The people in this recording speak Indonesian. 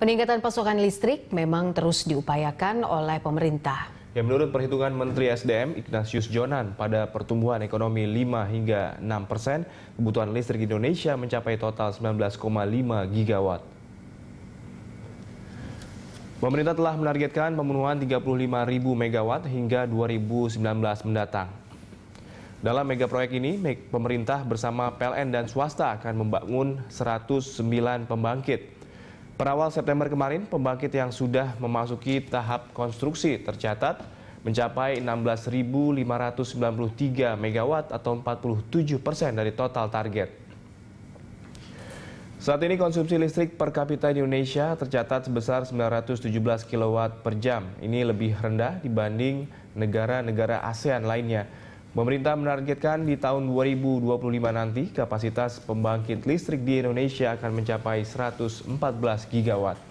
Peningkatan pasokan listrik memang terus diupayakan oleh pemerintah. Ya, menurut perhitungan Menteri SDM Ignatius Jonan, pada pertumbuhan ekonomi 5 hingga 6 persen, kebutuhan listrik Indonesia mencapai total 19,5 gigawatt. Pemerintah telah menargetkan pemenuhan 35.000 megawatt hingga 2019 mendatang. Dalam mega proyek ini, pemerintah bersama PLN dan swasta akan membangun 109 pembangkit Perawal September kemarin, pembangkit yang sudah memasuki tahap konstruksi tercatat mencapai 16.593 MW atau 47 persen dari total target. Saat ini konsumsi listrik per kapita di Indonesia tercatat sebesar 917 kW per jam. Ini lebih rendah dibanding negara-negara ASEAN lainnya. Pemerintah menargetkan di tahun 2025 nanti kapasitas pembangkit listrik di Indonesia akan mencapai 114 gigawatt.